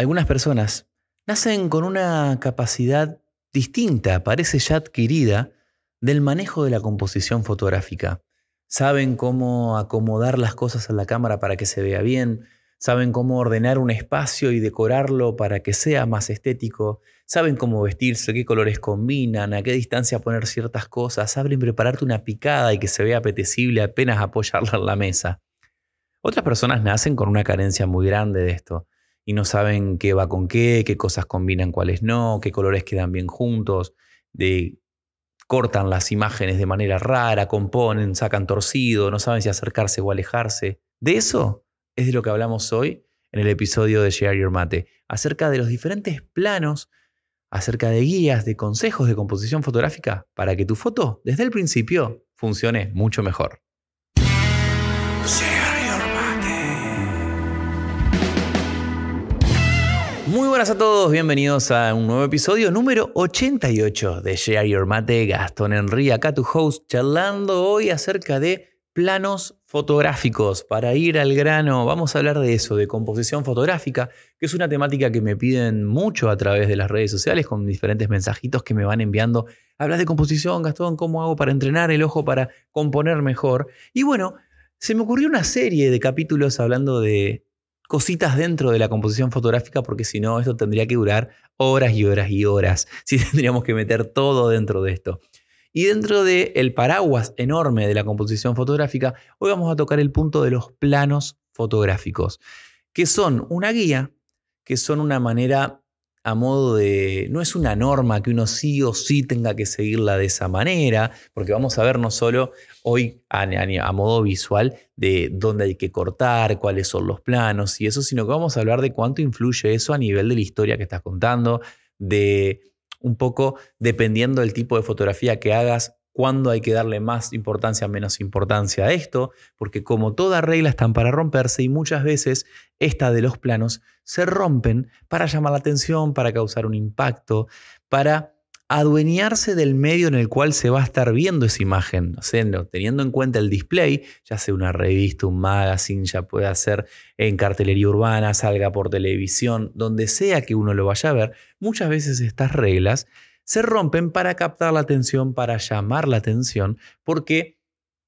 algunas personas nacen con una capacidad distinta, parece ya adquirida, del manejo de la composición fotográfica. Saben cómo acomodar las cosas en la cámara para que se vea bien, saben cómo ordenar un espacio y decorarlo para que sea más estético, saben cómo vestirse, qué colores combinan, a qué distancia poner ciertas cosas, saben prepararte una picada y que se vea apetecible apenas apoyarla en la mesa. Otras personas nacen con una carencia muy grande de esto y no saben qué va con qué, qué cosas combinan, cuáles no, qué colores quedan bien juntos, de, cortan las imágenes de manera rara, componen, sacan torcido, no saben si acercarse o alejarse. De eso es de lo que hablamos hoy en el episodio de Share Your Mate, acerca de los diferentes planos, acerca de guías, de consejos de composición fotográfica para que tu foto desde el principio funcione mucho mejor. Muy buenas a todos, bienvenidos a un nuevo episodio número 88 de Share Your Mate, Gastón Enrique, acá tu host, charlando hoy acerca de planos fotográficos. Para ir al grano, vamos a hablar de eso, de composición fotográfica, que es una temática que me piden mucho a través de las redes sociales, con diferentes mensajitos que me van enviando. Hablas de composición, Gastón, ¿cómo hago para entrenar el ojo, para componer mejor? Y bueno, se me ocurrió una serie de capítulos hablando de cositas dentro de la composición fotográfica, porque si no, esto tendría que durar horas y horas y horas. Si tendríamos que meter todo dentro de esto. Y dentro del el paraguas enorme de la composición fotográfica, hoy vamos a tocar el punto de los planos fotográficos, que son una guía, que son una manera a modo de, no es una norma que uno sí o sí tenga que seguirla de esa manera, porque vamos a ver no solo hoy a, modo visual de dónde hay que cortar, cuáles son los planos y eso, sino que vamos a hablar de cuánto influye eso a nivel de la historia que estás contando, de un poco, dependiendo del tipo de fotografía que hagas, cuándo hay que darle más importancia, menos importancia a esto, porque como toda regla están para romperse y muchas veces esta de los planos se rompen para llamar la atención, para causar un impacto, para adueñarse del medio en el cual se va a estar viendo esa imagen, teniendo en cuenta el display, ya sea una revista, un magazine, ya puede ser en cartelería urbana, salga por televisión, donde sea que uno lo vaya a ver, muchas veces estas reglas se rompen para captar la atención, para llamar la atención, porque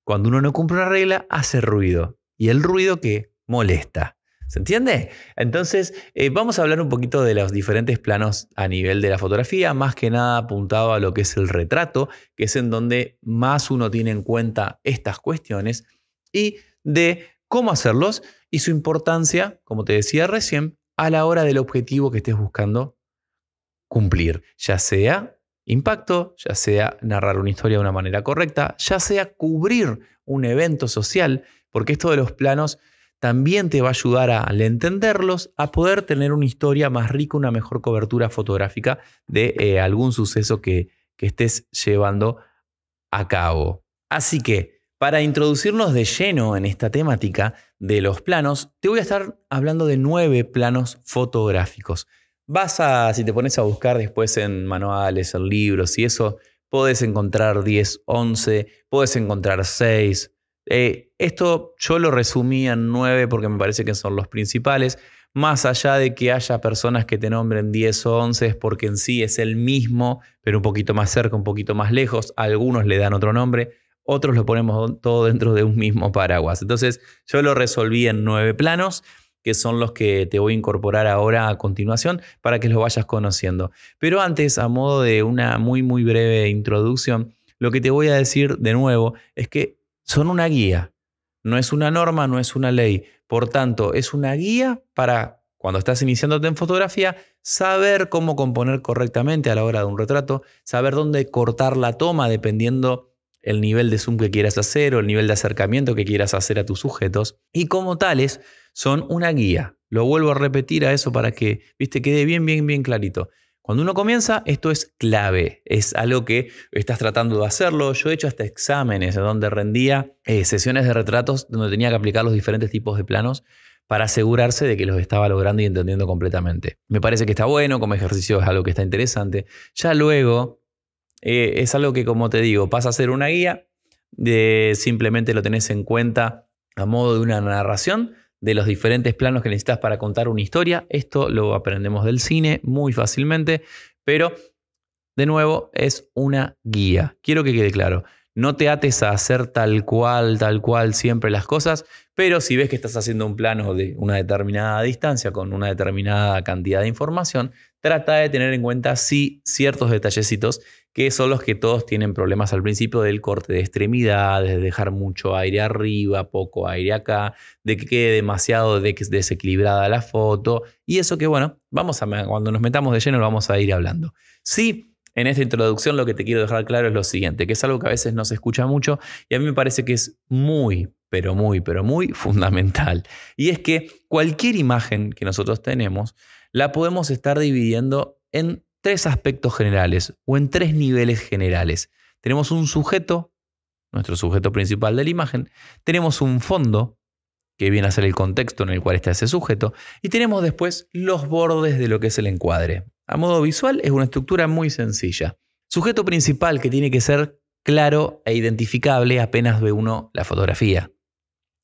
cuando uno no cumple una regla hace ruido y el ruido que molesta. ¿Se entiende? Entonces, eh, vamos a hablar un poquito de los diferentes planos a nivel de la fotografía, más que nada apuntado a lo que es el retrato, que es en donde más uno tiene en cuenta estas cuestiones, y de cómo hacerlos y su importancia, como te decía recién, a la hora del objetivo que estés buscando cumplir, ya sea impacto, ya sea narrar una historia de una manera correcta, ya sea cubrir un evento social, porque esto de los planos también te va a ayudar a, al entenderlos a poder tener una historia más rica, una mejor cobertura fotográfica de eh, algún suceso que estés llevando a cabo. Así que, para introducirnos de lleno en esta temática de los planos, te voy a estar hablando de nueve planos fotográficos. Vas a, si te pones a buscar después en manuales, en libros y eso, puedes encontrar 10, 11, puedes encontrar 6. Eh, esto yo lo resumí en 9 porque me parece que son los principales. Más allá de que haya personas que te nombren 10 o 11 porque en sí es el mismo, pero un poquito más cerca, un poquito más lejos. algunos le dan otro nombre, otros lo ponemos todo dentro de un mismo paraguas. Entonces yo lo resolví en 9 planos que son los que te voy a incorporar ahora a continuación para que los vayas conociendo. Pero antes, a modo de una muy, muy breve introducción, lo que te voy a decir de nuevo es que son una guía. No es una norma, no es una ley. Por tanto, es una guía para cuando estás iniciándote en fotografía, saber cómo componer correctamente a la hora de un retrato, saber dónde cortar la toma dependiendo el nivel de zoom que quieras hacer o el nivel de acercamiento que quieras hacer a tus sujetos. Y como tales, son una guía. Lo vuelvo a repetir a eso para que, viste, quede bien, bien, bien clarito. Cuando uno comienza, esto es clave, es algo que estás tratando de hacerlo. Yo he hecho hasta exámenes donde rendía eh, sesiones de retratos donde tenía que aplicar los diferentes tipos de planos para asegurarse de que los estaba logrando y entendiendo completamente. Me parece que está bueno, como ejercicio es algo que está interesante. Ya luego, eh, es algo que, como te digo, pasa a ser una guía, de, simplemente lo tenés en cuenta a modo de una narración de los diferentes planos que necesitas para contar una historia. Esto lo aprendemos del cine muy fácilmente, pero de nuevo es una guía. Quiero que quede claro. No te ates a hacer tal cual, tal cual siempre las cosas, pero si ves que estás haciendo un plano de una determinada distancia con una determinada cantidad de información, trata de tener en cuenta sí ciertos detallecitos que son los que todos tienen problemas al principio del corte de extremidades, de dejar mucho aire arriba, poco aire acá, de que quede demasiado desequilibrada la foto y eso que bueno, vamos a cuando nos metamos de lleno lo vamos a ir hablando. Sí, en esta introducción lo que te quiero dejar claro es lo siguiente, que es algo que a veces no se escucha mucho y a mí me parece que es muy, pero muy, pero muy fundamental. Y es que cualquier imagen que nosotros tenemos la podemos estar dividiendo en tres aspectos generales o en tres niveles generales. Tenemos un sujeto, nuestro sujeto principal de la imagen, tenemos un fondo, que viene a ser el contexto en el cual está ese sujeto, y tenemos después los bordes de lo que es el encuadre, a modo visual es una estructura muy sencilla. Sujeto principal que tiene que ser claro e identificable apenas ve uno la fotografía.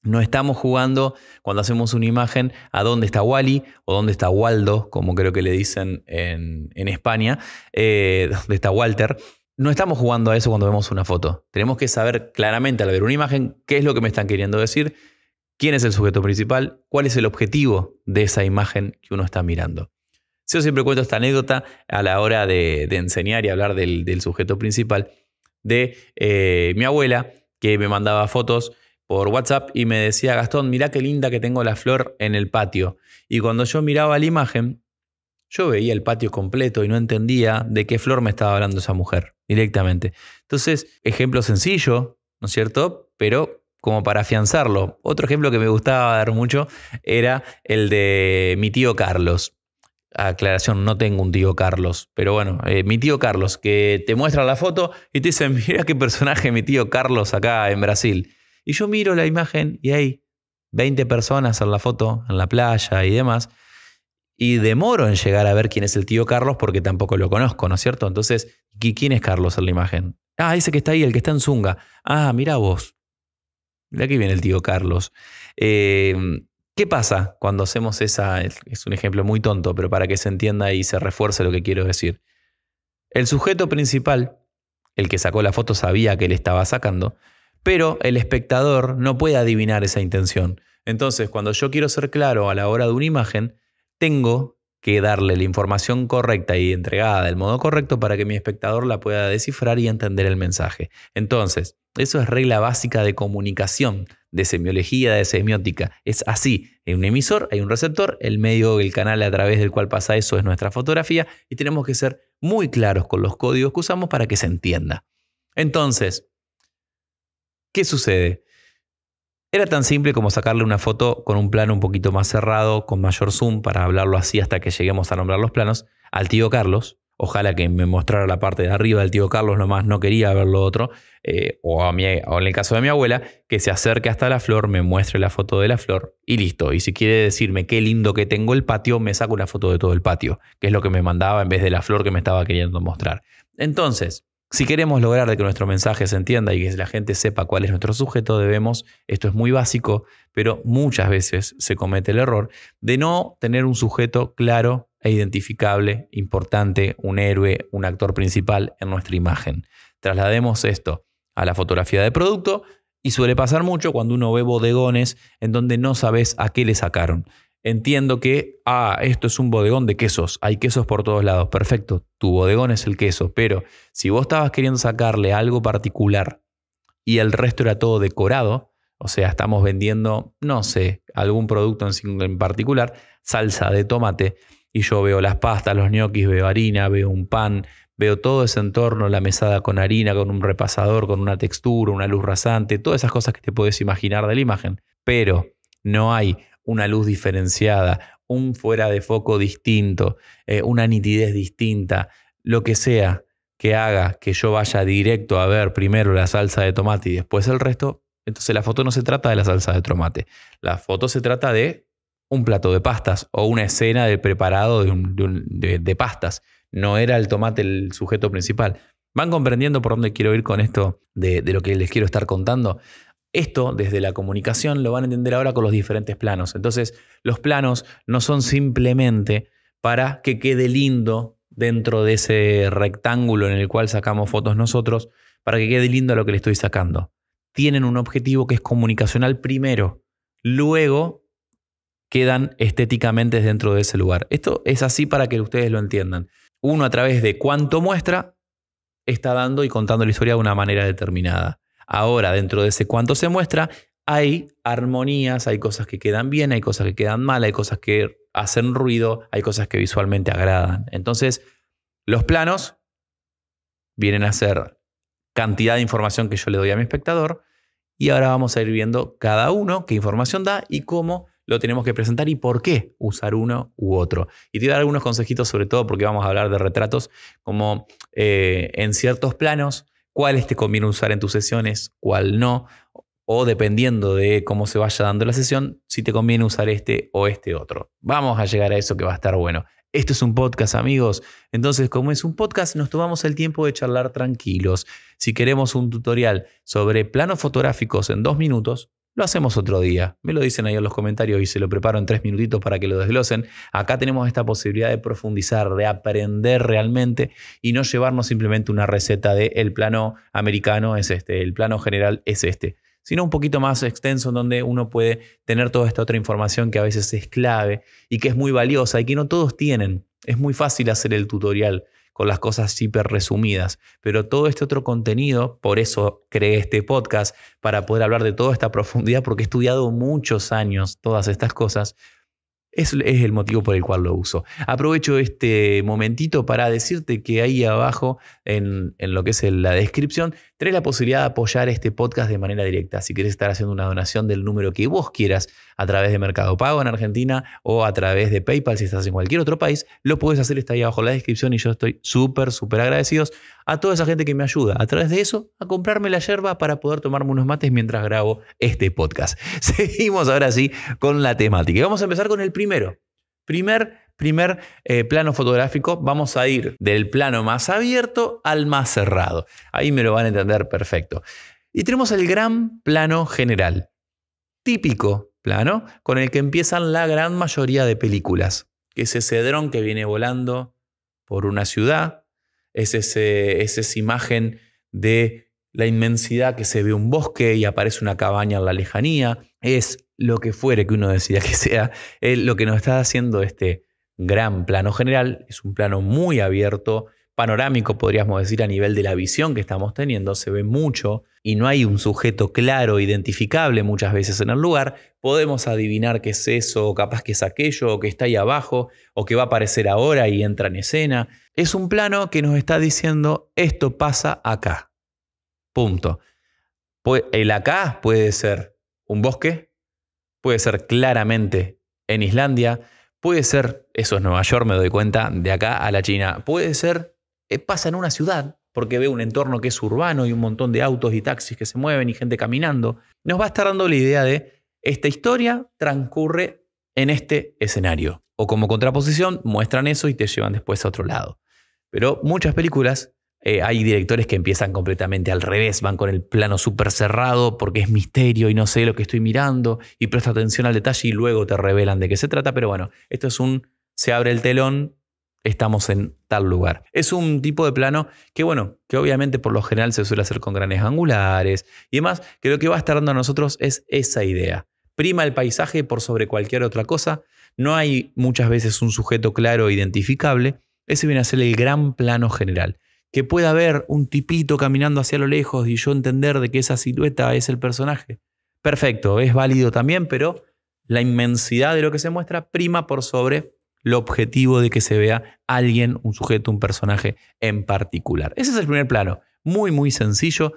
No estamos jugando cuando hacemos una imagen a dónde está Wally o dónde está Waldo, como creo que le dicen en, España, eh, dónde está Walter. No estamos jugando a eso cuando vemos una foto. Tenemos que saber claramente al ver una imagen qué es lo que me están queriendo decir, quién es el sujeto principal, cuál es el objetivo de esa imagen que uno está mirando. Yo siempre cuento esta anécdota a la hora de, enseñar y hablar del, sujeto principal, de eh, mi abuela, que me mandaba fotos por WhatsApp y me decía, Gastón, mirá qué linda que tengo la flor en el patio. Y cuando yo miraba la imagen, yo veía el patio completo y no entendía de qué flor me estaba hablando esa mujer directamente. Entonces, ejemplo sencillo, ¿no es cierto? Pero como para afianzarlo. Otro ejemplo que me gustaba dar mucho era el de mi tío Carlos. Aclaración, no tengo un tío Carlos, pero bueno, eh, mi tío Carlos, que te muestra la foto y te dice mira qué personaje mi tío Carlos acá en Brasil. Y yo miro la imagen y hay 20 personas en la foto, en la playa y demás, y demoro en llegar a ver quién es el tío Carlos porque tampoco lo conozco, ¿no es cierto? Entonces, ¿quién es Carlos en la imagen? Ah, ese que está ahí, el que está en Zunga. Ah, mira vos. De aquí viene el tío Carlos. Eh, ¿Qué pasa cuando hacemos esa? Es un ejemplo muy tonto, pero para que se entienda y se refuerce lo que quiero decir. El sujeto principal, el que sacó la foto sabía que le estaba sacando, pero el espectador no puede adivinar esa intención. Entonces, cuando yo quiero ser claro a la hora de una imagen, tengo que darle la información correcta y entregada del modo correcto para que mi espectador la pueda descifrar y entender el mensaje. Entonces, eso es regla básica de comunicación de semiología, de semiótica. Es así, hay un emisor, hay un receptor, el medio, el canal a través del cual pasa eso es nuestra fotografía y tenemos que ser muy claros con los códigos que usamos para que se entienda. Entonces, ¿qué sucede? Era tan simple como sacarle una foto con un plano un poquito más cerrado, con mayor zoom, para hablarlo así hasta que lleguemos a nombrar los planos, al tío Carlos, Ojalá que me mostrara la parte de arriba del tío Carlos, nomás no quería ver lo otro. Eh, o, a o en el caso de mi abuela, que se acerque hasta la flor, me muestre la foto de la flor y listo. Y si quiere decirme qué lindo que tengo el patio, me saco una foto de todo el patio, que es lo que me mandaba en vez de la flor que me estaba queriendo mostrar. Entonces, si queremos lograr de que nuestro mensaje se entienda y que la gente sepa cuál es nuestro sujeto, debemos, esto es muy básico, pero muchas veces se comete el error de no tener un sujeto claro e identificable, importante, un héroe, un actor principal en nuestra imagen. Traslademos esto a la fotografía de producto y suele pasar mucho cuando uno ve bodegones en donde no sabes a qué le sacaron. Entiendo que, ah, esto es un bodegón de quesos, hay quesos por todos lados, perfecto, tu bodegón es el queso, pero si vos estabas queriendo sacarle algo particular y el resto era todo decorado, o sea, estamos vendiendo, no sé, algún producto en particular, salsa de tomate, y yo veo las pastas, los ñoquis, veo harina, veo un pan, veo todo ese entorno, la mesada con harina, con un repasador, con una textura, una luz rasante, todas esas cosas que te puedes imaginar de la imagen. Pero no hay una luz diferenciada, un fuera de foco distinto, eh, una nitidez distinta, lo que sea que haga que yo vaya directo a ver primero la salsa de tomate y después el resto, entonces la foto no se trata de la salsa de tomate, la foto se trata de un plato de pastas o una escena de preparado de, pastas. No era el tomate el sujeto principal. ¿Van comprendiendo por dónde quiero ir con esto de, de, lo que les quiero estar contando? Esto desde la comunicación lo van a entender ahora con los diferentes planos. Entonces, los planos no son simplemente para que quede lindo dentro de ese rectángulo en el cual sacamos fotos nosotros, para que quede lindo lo que le estoy sacando. Tienen un objetivo que es comunicacional primero. Luego quedan estéticamente dentro de ese lugar. Esto es así para que ustedes lo entiendan. Uno a través de cuánto muestra está dando y contando la historia de una manera determinada. Ahora, dentro de ese cuánto se muestra, hay armonías, hay cosas que quedan bien, hay cosas que quedan mal, hay cosas que hacen ruido, hay cosas que visualmente agradan. Entonces, los planos vienen a ser cantidad de información que yo le doy a mi espectador y ahora vamos a ir viendo cada uno qué información da y cómo lo tenemos que presentar y por qué usar uno u otro. Y te voy a dar algunos consejitos sobre todo porque vamos a hablar de retratos como eh, en ciertos planos, cuáles te conviene usar en tus sesiones, cuál no, o dependiendo de cómo se vaya dando la sesión, si te conviene usar este o este otro. Vamos a llegar a eso que va a estar bueno. Esto es un podcast, amigos. Entonces, como es un podcast, nos tomamos el tiempo de charlar tranquilos. Si queremos un tutorial sobre planos fotográficos en dos minutos, lo hacemos otro día. Me lo dicen ahí en los comentarios y se lo preparo en tres minutitos para que lo desglosen. Acá tenemos esta posibilidad de profundizar, de aprender realmente y no llevarnos simplemente una receta de el plano americano es este, el plano general es este, sino un poquito más extenso donde uno puede tener toda esta otra información que a veces es clave y que es muy valiosa y que no todos tienen. Es muy fácil hacer el tutorial, con las cosas hiper resumidas. Pero todo este otro contenido, por eso creé este podcast, para poder hablar de toda esta profundidad, porque he estudiado muchos años todas estas cosas, es, es, el motivo por el cual lo uso. Aprovecho este momentito para decirte que ahí abajo en, lo que es la descripción, tenés la posibilidad de apoyar este podcast de manera directa. Si querés estar haciendo una donación del número que vos quieras a través de Mercado Pago en Argentina o a través de PayPal si estás en cualquier otro país, lo puedes hacer, está ahí abajo en la descripción y yo estoy súper, súper agradecidos a toda esa gente que me ayuda a través de eso a comprarme la yerba para poder tomarme unos mates mientras grabo este podcast. Seguimos ahora sí con la temática. Vamos a empezar con el primero. Primer primer eh, plano fotográfico vamos a ir del plano más abierto al más cerrado. Ahí me lo van a entender perfecto. Y tenemos el gran plano general, típico plano con el que empiezan la gran mayoría de películas, que es ese dron que viene volando por una ciudad, es, ese, esa imagen de la inmensidad que se ve un bosque y aparece una cabaña en la lejanía, es lo que fuere que uno decida que sea, lo que nos está haciendo este gran plano general, es un plano muy abierto, panorámico, podríamos decir, a nivel de la visión que estamos teniendo, se ve mucho y no hay un sujeto claro, identificable muchas veces en el lugar, podemos adivinar qué es eso, o capaz que es aquello, o que está ahí abajo, o que va a aparecer ahora y entra en escena. Es un plano que nos está diciendo, esto pasa acá. Punto. El acá puede ser un bosque, puede ser claramente en Islandia, Puede ser, eso es Nueva York, me doy cuenta, de acá a la China. Puede ser, eh, pasa en una ciudad, porque ve un entorno que es urbano y un montón de autos y taxis que se mueven y gente caminando. Nos va a estar dando la idea de esta historia transcurre en este escenario. O como contraposición, muestran eso y te llevan después a otro lado. Pero muchas películas eh, hay directores que empiezan completamente al revés, van con el plano súper cerrado porque es misterio y no sé lo que estoy mirando y presta atención al detalle y luego te revelan de qué se trata, pero bueno, esto es un, se abre el telón, estamos en tal lugar. Es un tipo de plano que bueno, que obviamente por lo general se suele hacer con granes angulares y demás, que lo que va a estar dando a nosotros es esa idea. Prima el paisaje por sobre cualquier otra cosa, no hay muchas veces un sujeto claro e identificable, ese viene a ser el gran plano general que pueda haber un tipito caminando hacia lo lejos y yo entender de que esa silueta es el personaje. Perfecto, es válido también, pero la inmensidad de lo que se muestra prima por sobre el objetivo de que se vea alguien, un sujeto, un personaje en particular. Ese es el primer plano, muy, muy sencillo.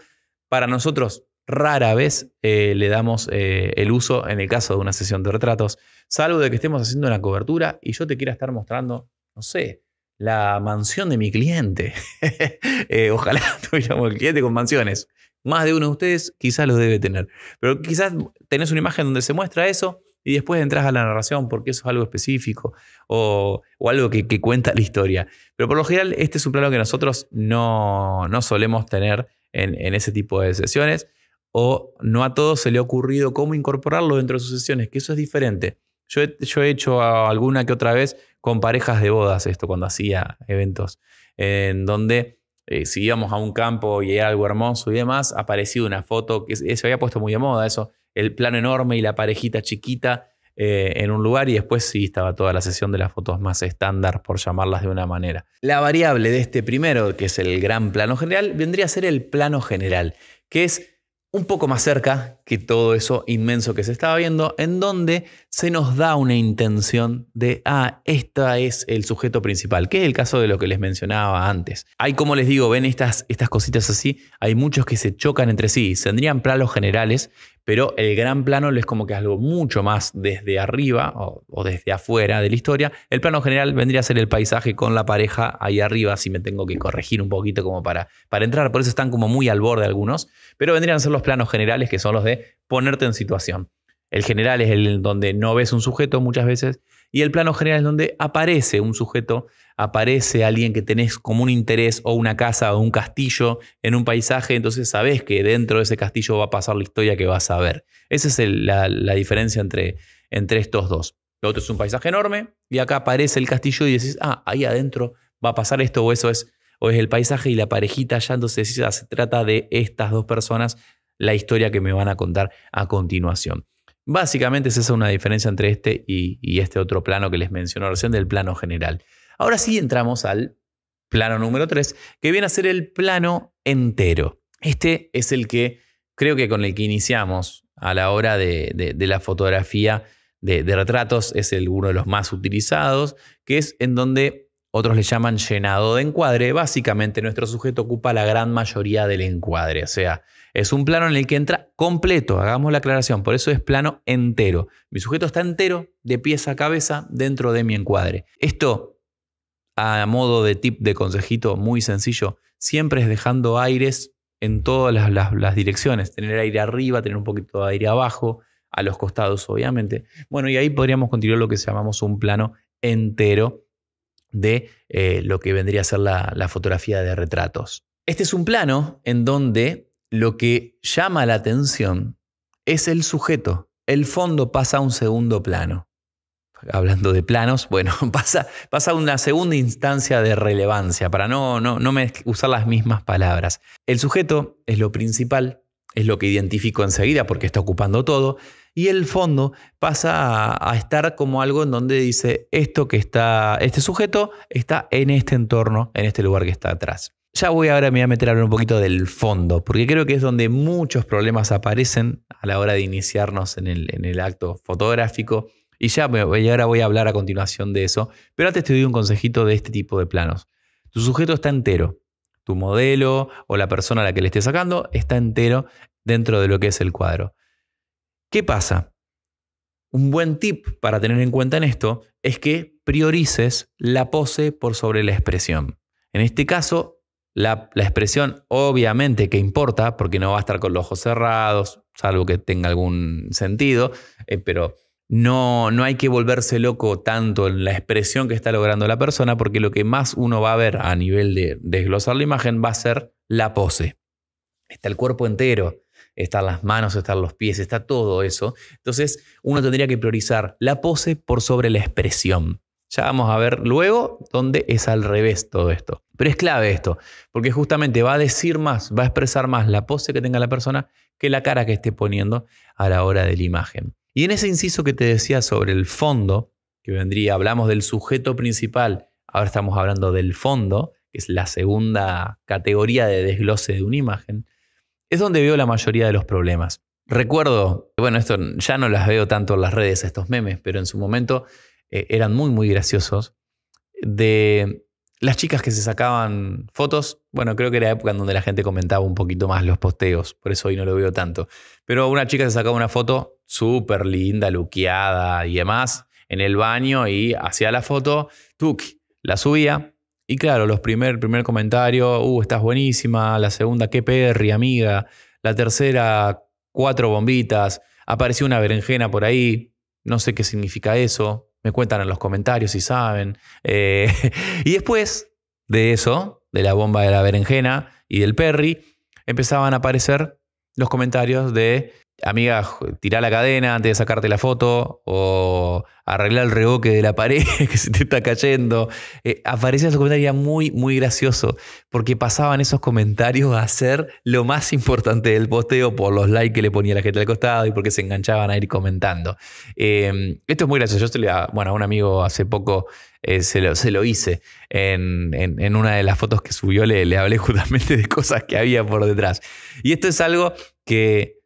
Para nosotros rara vez eh, le damos eh, el uso en el caso de una sesión de retratos, salvo de que estemos haciendo una cobertura y yo te quiera estar mostrando, no sé, la mansión de mi cliente. Eh, ojalá tuviéramos el cliente con mansiones. Más de uno de ustedes quizás lo debe tener. Pero quizás tenés una imagen donde se muestra eso y después entras a la narración porque eso es algo específico o, algo que, cuenta la historia. Pero por lo general, este es un plano que nosotros no, solemos tener en, ese tipo de sesiones o no a todos se le ha ocurrido cómo incorporarlo dentro de sus sesiones, que eso es diferente. Yo yo he, hecho alguna que otra vez con parejas de bodas esto cuando hacía eventos, en donde eh, si íbamos a un campo y era algo hermoso y demás, aparecía una foto que se había puesto muy de moda, eso, el plano enorme y la parejita chiquita eh, en un lugar y después sí estaba toda la sesión de las fotos más estándar, por llamarlas de una manera. La variable de este primero, que es el gran plano general, vendría a ser el plano general, que es un poco más cerca que todo eso inmenso que se estaba viendo, en donde se nos da una intención de, ah, este es el sujeto principal, que es el caso de lo que les mencionaba antes. Hay, como les digo, ven estas, estas cositas así, hay muchos que se chocan entre sí, tendrían planos generales, pero el gran plano es como que algo mucho más desde arriba o, desde afuera de la historia. El plano general vendría a ser el paisaje con la pareja ahí arriba, si me tengo que corregir un poquito como para, para entrar, por eso están como muy al borde algunos, pero vendrían a ser los planos generales que son los de ponerte en situación. El general es el donde no ves un sujeto muchas veces, y el plano general es donde aparece un sujeto, aparece alguien que tenés como un interés o una casa o un castillo en un paisaje, entonces sabés que dentro de ese castillo va a pasar la historia que vas a ver. Esa es la, diferencia entre, entre estos dos. El otro es un paisaje enorme y acá aparece el castillo y decís, ah, ahí adentro va a pasar esto o eso es, o es el paisaje y la parejita ya, entonces decís, ah, se trata de estas dos personas la historia que me van a contar a continuación. Básicamente esa es una diferencia entre este y, este otro plano que les mencionó recién del plano general. Ahora sí entramos al plano número 3, que viene a ser el plano entero. Este es el que creo que con el que iniciamos a la hora de, la fotografía de, retratos, es el, uno de los más utilizados, que es en donde otros le llaman llenado de encuadre. Básicamente nuestro sujeto ocupa la gran mayoría del encuadre, o sea, es un plano en el que entra completo, hagamos la aclaración, por eso es plano entero. Mi sujeto está entero, de pieza a cabeza, dentro de mi encuadre. Esto, a modo de tip de consejito muy sencillo, siempre es dejando aires en todas las, direcciones, tener aire arriba, tener un poquito de aire abajo, a los costados obviamente. Bueno, y ahí podríamos continuar lo que llamamos un plano entero de eh, lo que vendría a ser la, la fotografía de retratos. Este es un plano en donde lo que llama la atención es el sujeto. El fondo pasa a un segundo plano. Hablando de planos, bueno, pasa, a una segunda instancia de relevancia, para no, no, no usar las mismas palabras. El sujeto es lo principal, es lo que identifico enseguida porque está ocupando todo, y el fondo pasa a, a, estar como algo en donde dice esto que está, este sujeto está en este entorno, en este lugar que está atrás. Ya voy ahora, me a meter a hablar un poquito del fondo, porque creo que es donde muchos problemas aparecen a la hora de iniciarnos en el, acto fotográfico. Y ya ahora voy a hablar a continuación de eso. Pero antes te doy un consejito de este tipo de planos. Tu sujeto está entero. Tu modelo o la persona a la que le estés sacando está entero dentro de lo que es el cuadro. ¿Qué pasa? Un buen tip para tener en cuenta en esto es que priorices la pose por sobre la expresión. En este caso, la, expresión obviamente que importa, porque no va a estar con los ojos cerrados, salvo que tenga algún sentido, eh, pero no, no hay que volverse loco tanto en la expresión que está logrando la persona, porque lo que más uno va a ver a nivel de desglosar la imagen va a ser la pose. Está el cuerpo entero, están las manos, están los pies, está todo eso. Entonces uno tendría que priorizar la pose por sobre la expresión. Ya vamos a ver luego dónde es al revés todo esto. Pero es clave esto, porque justamente va a decir más, va a expresar más la pose que tenga la persona que la cara que esté poniendo a la hora de la imagen. Y en ese inciso que te decía sobre el fondo, que vendría, hablamos del sujeto principal, ahora estamos hablando del fondo, que es la segunda categoría de desglose de una imagen, es donde veo la mayoría de los problemas. Recuerdo, bueno, esto ya no las veo tanto en las redes, estos memes, pero en su momento eh, eran muy, muy graciosos, de las chicas que se sacaban fotos, bueno, creo que era época en donde la gente comentaba un poquito más los posteos, por eso hoy no lo veo tanto, pero una chica se sacaba una foto súper linda, luqueada y demás, en el baño y hacía la foto, tuk, la subía, y claro, los primer, primer comentario, uh, estás buenísima. La segunda, qué perri, amiga. La tercera, cuatro bombitas. Apareció una berenjena por ahí. No sé qué significa eso. Me cuentan en los comentarios si saben. Eh, y después de eso, de la bomba de la berenjena y del Perry, empezaban a aparecer los comentarios de amiga, tirá la cadena antes de sacarte la foto o arreglar el reboque de la pared que se te está cayendo. Eh, en su comentario muy, muy gracioso porque pasaban esos comentarios a ser lo más importante del posteo por los likes que le ponía la gente al costado y porque se enganchaban a ir comentando. Em, esto es muy gracioso. bueno, a un amigo hace poco eh, se, lo, hice. En, una de las fotos que subió le, le hablé justamente de cosas que había por detrás. Y esto es algo que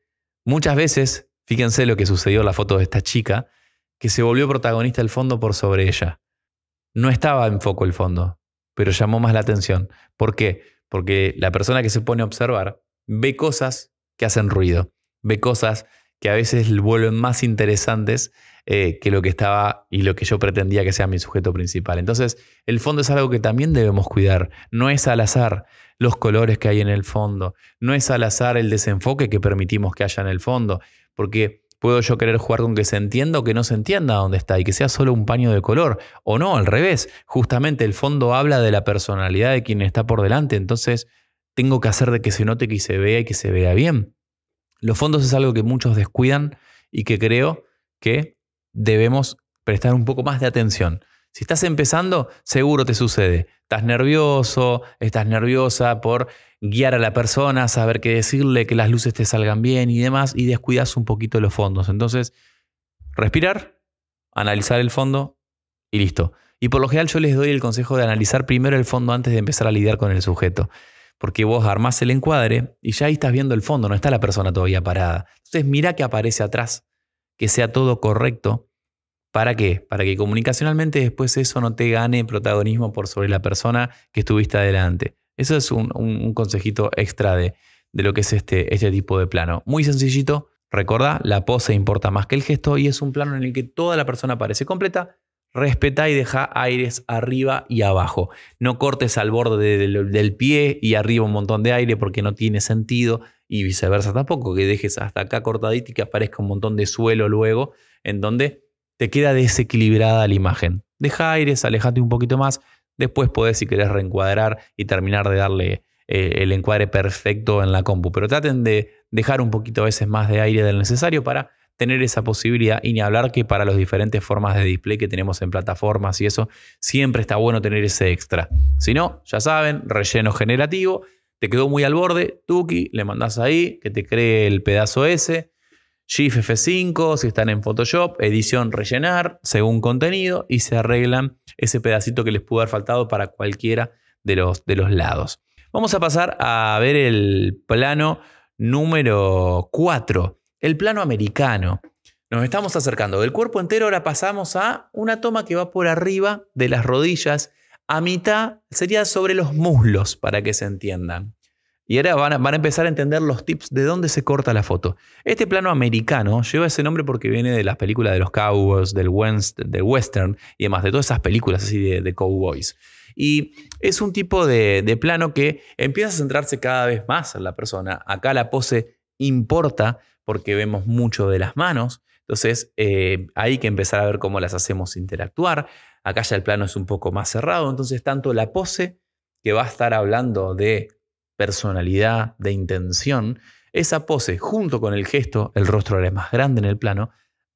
Muchas veces, fíjense lo que sucedió en la foto de esta chica, que se volvió protagonista el fondo por sobre ella. No estaba en foco el fondo, pero llamó más la atención. ¿Por qué? Porque la persona que se pone a observar ve cosas que hacen ruido, ve cosas que a veces vuelven más interesantes eh, que lo que estaba y lo que yo pretendía que sea mi sujeto principal. Entonces, el fondo es algo que también debemos cuidar. No es al azar los colores que hay en el fondo, no es al azar el desenfoque que permitimos que haya en el fondo, porque puedo yo querer jugar con que se entienda o que no se entienda dónde está y que sea solo un paño de color o no, al revés. Justamente el fondo habla de la personalidad de quien está por delante, entonces tengo que hacer de que se note que se vea y que se vea bien. Los fondos es algo que muchos descuidan y que creo que debemos prestar un poco más de atención. Si estás empezando, seguro te sucede. Estás nervioso, estás nerviosa por guiar a la persona, saber qué decirle, que las luces te salgan bien y demás, y descuidas un poquito los fondos. Entonces, respirar, analizar el fondo y listo. Y por lo general yo les doy el consejo de analizar primero el fondo antes de empezar a lidiar con el sujeto. Porque vos armás el encuadre y ya ahí estás viendo el fondo, no está la persona todavía parada. Entonces mira que aparece atrás que sea todo correcto. ¿Para qué? Para que comunicacionalmente después eso no te gane protagonismo por sobre la persona que estuviste adelante. Eso es un, consejito extra de, de, lo que es este, este tipo de plano. Muy sencillito, recordá, la pose importa más que el gesto y es un plano en el que toda la persona aparece completa. Respeta y deja aires arriba y abajo. No cortes al borde del, del pie y arriba un montón de aire porque no tiene sentido y viceversa tampoco, que dejes hasta acá cortadita y que aparezca un montón de suelo luego, en donde te queda desequilibrada la imagen. Deja aires, alejate un poquito más, después podés si querés reencuadrar y terminar de darle eh, el encuadre perfecto en la compu, pero traten de dejar un poquito a veces más de aire del necesario para tener esa posibilidad y ni hablar que para las diferentes formas de display que tenemos en plataformas y eso, siempre está bueno tener ese extra. Si no, ya saben, relleno generativo te quedó muy al borde, Tuki, le mandás ahí, que te cree el pedazo ese. Shift F5, si están en Photoshop, edición rellenar, según contenido, y se arreglan ese pedacito que les pudo haber faltado para cualquiera de los, de los lados. Vamos a pasar a ver el plano número 4, el plano americano. Nos estamos acercando del cuerpo entero, ahora pasamos a una toma que va por arriba de las rodillas a mitad sería sobre los muslos, para que se entiendan. Y ahora van a, empezar a entender los tips de dónde se corta la foto. Este plano americano lleva ese nombre porque viene de las películas de los cowboys, del, del western y demás, de todas esas películas así de, cowboys. Y es un tipo de, plano que empieza a centrarse cada vez más en la persona. Acá la pose importa porque vemos mucho de las manos. Entonces eh, hay que empezar a ver cómo las hacemos interactuar. Acá ya el plano es un poco más cerrado, entonces tanto la pose que va a estar hablando de personalidad, de intención, esa pose junto con el gesto, el rostro ahora es más grande en el plano,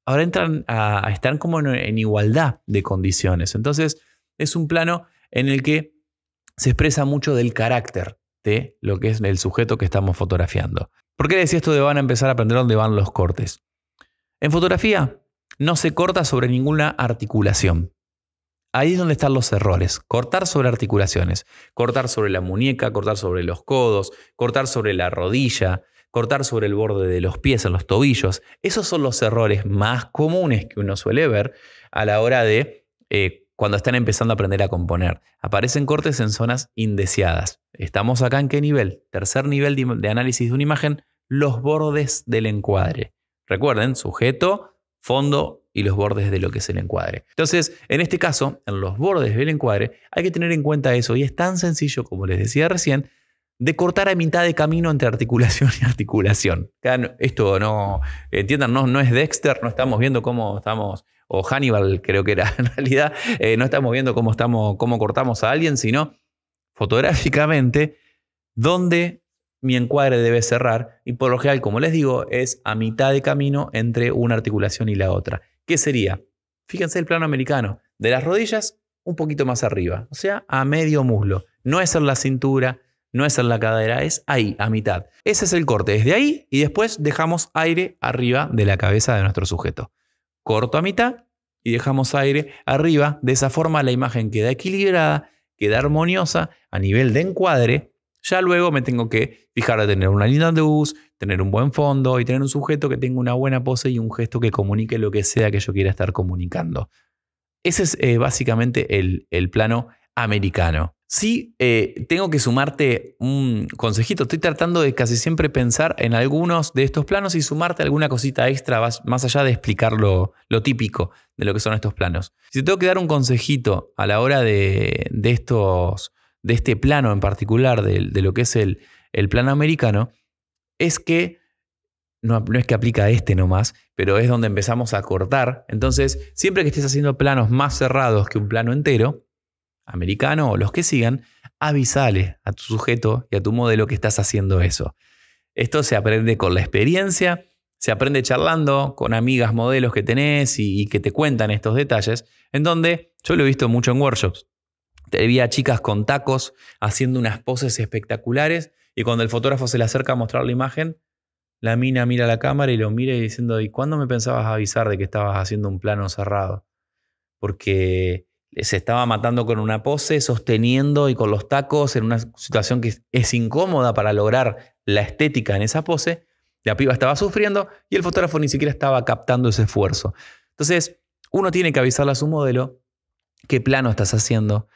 ahora entran a, estar como en, en igualdad de condiciones. Entonces es un plano en el que se expresa mucho del carácter de lo que es el sujeto que estamos fotografiando. ¿Por qué decía esto de van a empezar a aprender dónde van los cortes? En fotografía no se corta sobre ninguna articulación. Ahí es donde están los errores. Cortar sobre articulaciones, cortar sobre la muñeca, cortar sobre los codos, cortar sobre la rodilla, cortar sobre el borde de los pies en los tobillos. Esos son los errores más comunes que uno suele ver a la hora de eh, cuando están empezando a aprender a componer. Aparecen cortes en zonas indeseadas. Estamos acá en qué nivel? Tercer nivel de análisis de una imagen, los bordes del encuadre. Recuerden, sujeto, fondo, y los bordes de lo que es el encuadre. Entonces, en este caso, en los bordes del encuadre, hay que tener en cuenta eso y es tan sencillo, como les decía recién, de cortar a mitad de camino entre articulación y articulación. Esto no, entiendan, no, es Dexter, no estamos viendo cómo estamos, o Hannibal creo que era en realidad, eh, no estamos viendo cómo, estamos, cómo cortamos a alguien, sino fotográficamente dónde mi encuadre debe cerrar y por lo general, como les digo, es a mitad de camino entre una articulación y la otra. ¿Qué sería? Fíjense el plano americano. De las rodillas un poquito más arriba, o sea, a medio muslo. No es en la cintura, no es en la cadera, es ahí, a mitad. Ese es el corte, desde ahí y después dejamos aire arriba de la cabeza de nuestro sujeto. Corto a mitad y dejamos aire arriba. De esa forma la imagen queda equilibrada, queda armoniosa a nivel de encuadre. Ya luego me tengo que fijar a tener una línea de luz, tener un buen fondo y tener un sujeto que tenga una buena pose y un gesto que comunique lo que sea que yo quiera estar comunicando. Ese es eh, básicamente el, plano americano. Sí, eh, tengo que sumarte un consejito. Estoy tratando de casi siempre pensar en algunos de estos planos y sumarte alguna cosita extra más allá de explicar lo, típico de lo que son estos planos. Si tengo que dar un consejito a la hora de, estos, de este plano en particular, de, lo que es el plano americano, es que no, es que aplica este nomás, pero es donde empezamos a cortar. Entonces, siempre que estés haciendo planos más cerrados que un plano entero, americano o los que sigan, avisale a tu sujeto y a tu modelo que estás haciendo eso. Esto se aprende con la experiencia, se aprende charlando con amigas, modelos que tenés y, que te cuentan estos detalles, en donde yo lo he visto mucho en workshops. Te vi a chicas con tacos haciendo unas poses espectaculares y cuando el fotógrafo se le acerca a mostrar la imagen, la mina mira la cámara y lo mira y diciendo, ¿y cuándo me pensabas avisar de que estabas haciendo un plano cerrado? Porque se estaba matando con una pose, sosteniendo y con los tacos en una situación que es incómoda para lograr la estética en esa pose. La piba estaba sufriendo y el fotógrafo ni siquiera estaba captando ese esfuerzo. Entonces, uno tiene que avisarle a su modelo qué plano estás haciendo,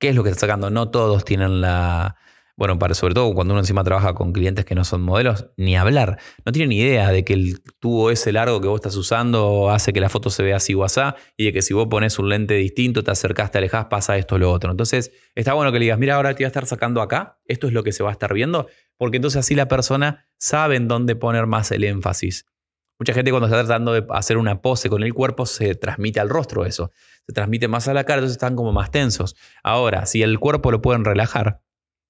qué es lo que estás sacando. No todos tienen la, bueno, para, sobre todo cuando uno encima trabaja con clientes que no son modelos, ni hablar. No tienen idea de que el tubo ese largo que vos estás usando hace que la foto se vea así o y de que si vos pones un lente distinto, te acercás, te alejás, pasa esto o lo otro. Entonces, está bueno que le digas, mira, ahora te voy a estar sacando acá, esto es lo que se va a estar viendo, porque entonces así la persona sabe en dónde poner más el énfasis. Mucha gente cuando está tratando de hacer una pose con el cuerpo se transmite al rostro eso. Se transmite más a la cara, entonces están como más tensos. Ahora, si el cuerpo lo pueden relajar,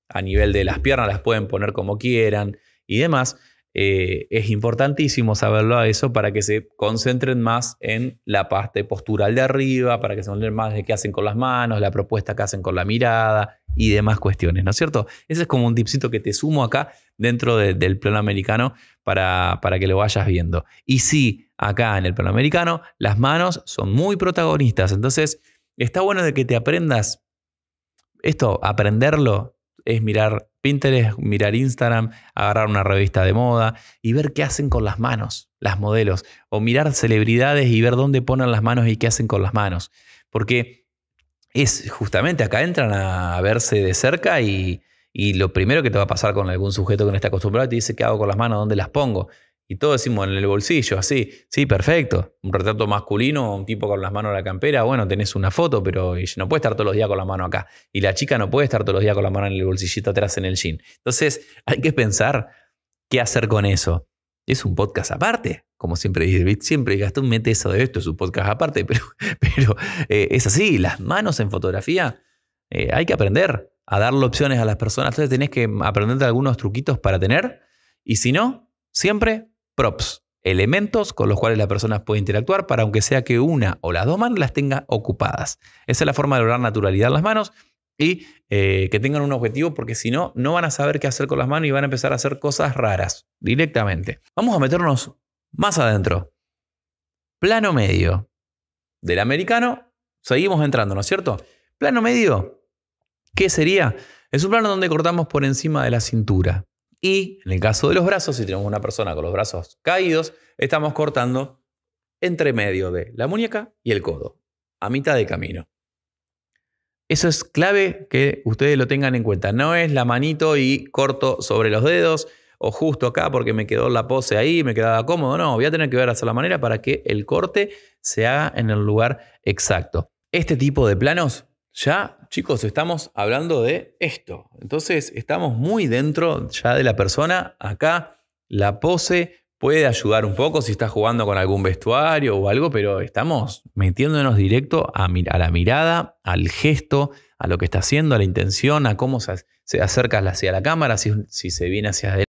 a nivel de las piernas, las pueden poner como quieran y demás. Eh, es importantísimo saberlo a eso para que se concentren más en la parte postural de arriba, para que se den más de qué hacen con las manos, la propuesta que hacen con la mirada y demás cuestiones, ¿no es cierto? Ese es como un tipcito que te sumo acá dentro del plano americano para, para que lo vayas viendo. Y sí, acá en el plano americano, las manos son muy protagonistas, entonces está bueno de que te aprendas esto, aprenderlo es mirar Pinterest, mirar Instagram, agarrar una revista de moda y ver qué hacen con las manos, las modelos, o mirar celebridades y ver dónde ponen las manos y qué hacen con las manos. Porque es justamente acá entran a verse de cerca y, lo primero que te va a pasar con algún sujeto que no está acostumbrado te dice qué hago con las manos, dónde las pongo. Y todos decimos en el bolsillo, así, sí, perfecto. Un retrato masculino, un tipo con las manos a la campera, bueno, tenés una foto, pero no puede estar todos los días con la mano acá. Y la chica no puede estar todos los días con la mano en el bolsillito atrás en el jean. Entonces, hay que pensar qué hacer con eso. Es un podcast aparte, como siempre dice, siempre tú mete eso de esto, es un podcast aparte, pero, pero eh, es así, las manos en fotografía eh, hay que aprender a darle opciones a las personas, entonces tenés que aprenderte algunos truquitos para tener, y si no, siempre props, elementos con los cuales la persona puede interactuar para aunque sea que una o las dos manos las tenga ocupadas. Esa es la forma de lograr naturalidad en las manos y eh, que tengan un objetivo porque si no, no van a saber qué hacer con las manos y van a empezar a hacer cosas raras directamente. Vamos a meternos más adentro. Plano medio. Del americano, seguimos entrando, ¿no es cierto? Plano medio, ¿qué sería? Es un plano donde cortamos por encima de la cintura. Y en el caso de los brazos, si tenemos una persona con los brazos caídos, estamos cortando entre medio de la muñeca y el codo, a mitad de camino. Eso es clave que ustedes lo tengan en cuenta. No es la manito y corto sobre los dedos o justo acá porque me quedó la pose ahí, me quedaba cómodo. No, voy a tener que ver hacia la manera para que el corte se haga en el lugar exacto. Este tipo de planos ya, chicos, estamos hablando de esto. Entonces, estamos muy dentro ya de la persona. Acá la pose puede ayudar un poco si está jugando con algún vestuario o algo, pero estamos metiéndonos directo a, la mirada, al gesto, a lo que está haciendo, a la intención, a cómo se, acerca hacia la cámara, si se viene hacia adelante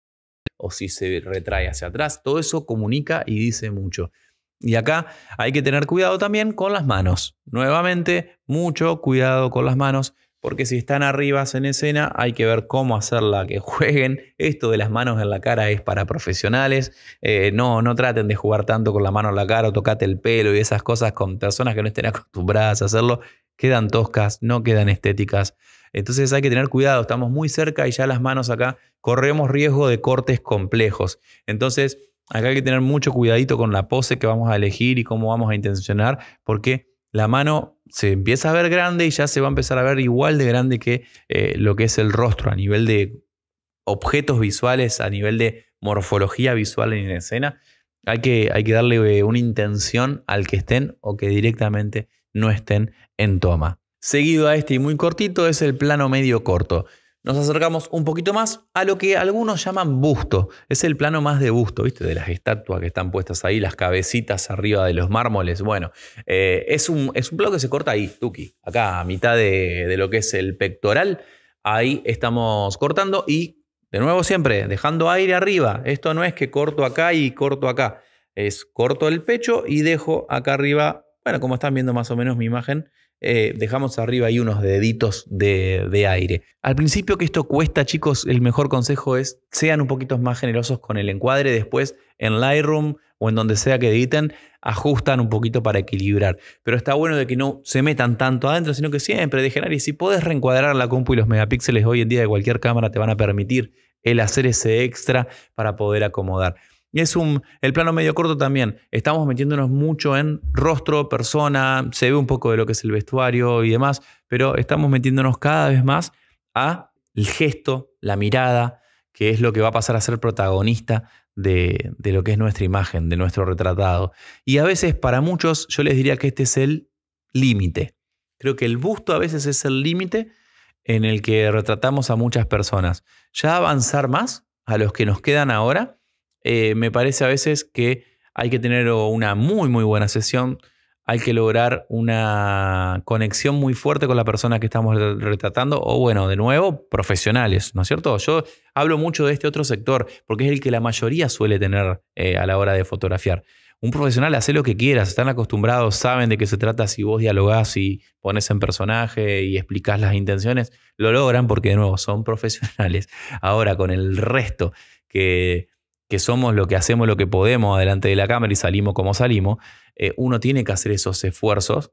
o si se retrae hacia atrás. Todo eso comunica y dice mucho. Y acá hay que tener cuidado también con las manos. Nuevamente, mucho cuidado con las manos, porque si están arriba en escena, hay que ver cómo hacerla que jueguen. Esto de las manos en la cara es para profesionales. Eh, no, no traten de jugar tanto con la mano en la cara o tocate el pelo y esas cosas con personas que no estén acostumbradas a hacerlo. Quedan toscas, no quedan estéticas. Entonces hay que tener cuidado, estamos muy cerca y ya las manos acá corremos riesgo de cortes complejos. Entonces, Acá hay que tener mucho cuidadito con la pose que vamos a elegir y cómo vamos a intencionar, porque la mano se empieza a ver grande y ya se va a empezar a ver igual de grande que eh, lo que es el rostro a nivel de objetos visuales, a nivel de morfología visual en la escena. Hay que, hay que darle eh, una intención al que estén o que directamente no estén en toma. Seguido a este y muy cortito es el plano medio corto nos acercamos un poquito más a lo que algunos llaman busto. Es el plano más de busto, ¿viste? De las estatuas que están puestas ahí, las cabecitas arriba de los mármoles. Bueno, eh, es, un, es un plano que se corta ahí, Tuki, acá a mitad de, de lo que es el pectoral. Ahí estamos cortando y, de nuevo siempre, dejando aire arriba. Esto no es que corto acá y corto acá. Es corto el pecho y dejo acá arriba, bueno, como están viendo más o menos mi imagen, eh, dejamos arriba ahí unos deditos de, aire. Al principio que esto cuesta, chicos, el mejor consejo es sean un poquito más generosos con el encuadre. Después en Lightroom o en donde sea que editen, ajustan un poquito para equilibrar. Pero está bueno de que no se metan tanto adentro, sino que siempre dejen aire. Y si puedes reencuadrar la compu y los megapíxeles hoy en día de cualquier cámara te van a permitir el hacer ese extra para poder acomodar. Y es un, el plano medio corto también. Estamos metiéndonos mucho en rostro, persona, se ve un poco de lo que es el vestuario y demás, pero estamos metiéndonos cada vez más a el gesto, la mirada, que es lo que va a pasar a ser protagonista de, de lo que es nuestra imagen, de nuestro retratado. Y a veces para muchos yo les diría que este es el límite. Creo que el busto a veces es el límite en el que retratamos a muchas personas. Ya avanzar más a los que nos quedan ahora eh, me parece a veces que hay que tener una muy, muy buena sesión, hay que lograr una conexión muy fuerte con la persona que estamos retratando, o bueno, de nuevo, profesionales, ¿no es cierto? Yo hablo mucho de este otro sector, porque es el que la mayoría suele tener eh, a la hora de fotografiar. Un profesional hace lo que quieras, están acostumbrados, saben de qué se trata si vos dialogás y pones en personaje y explicás las intenciones, lo logran porque de nuevo son profesionales. Ahora con el resto que que somos lo que hacemos, lo que podemos adelante de la cámara y salimos como salimos, eh, uno tiene que hacer esos esfuerzos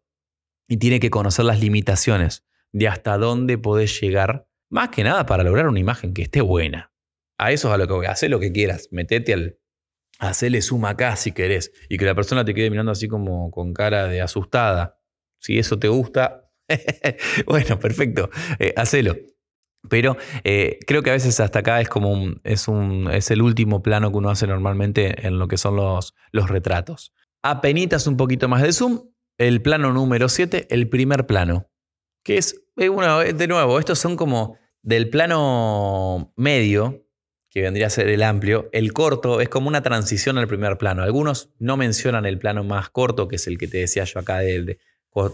y tiene que conocer las limitaciones de hasta dónde podés llegar, más que nada para lograr una imagen que esté buena. A eso es a lo que voy, lo que quieras, metete al... Hacele suma acá si querés y que la persona te quede mirando así como con cara de asustada. Si eso te gusta, bueno, perfecto, eh, hacelo. Pero eh, creo que a veces hasta acá es como es, un, es el último plano que uno hace normalmente en lo que son los, los retratos. Apenitas un poquito más de zoom, el plano número 7, el primer plano. Que es, eh, eh, de nuevo, estos son como del plano medio, que vendría a ser el amplio, el corto es como una transición al primer plano. Algunos no mencionan el plano más corto, que es el que te decía yo acá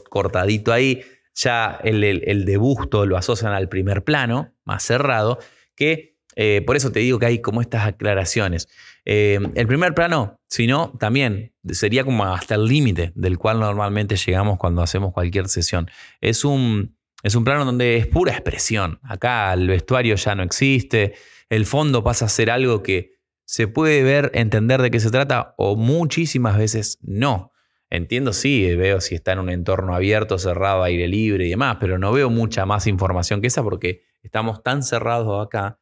cortadito ahí ya el, el, de busto lo asocian al primer plano, más cerrado, que eh, por eso te digo que hay como estas aclaraciones. Eh, el primer plano, si no, también sería como hasta el límite del cual normalmente llegamos cuando hacemos cualquier sesión. Es un, es un plano donde es pura expresión. Acá el vestuario ya no existe, el fondo pasa a ser algo que se puede ver, entender de qué se trata o muchísimas veces no. Entiendo, sí, eh, veo si está en un entorno abierto, cerrado, aire libre y demás, pero no veo mucha más información que esa porque estamos tan cerrados acá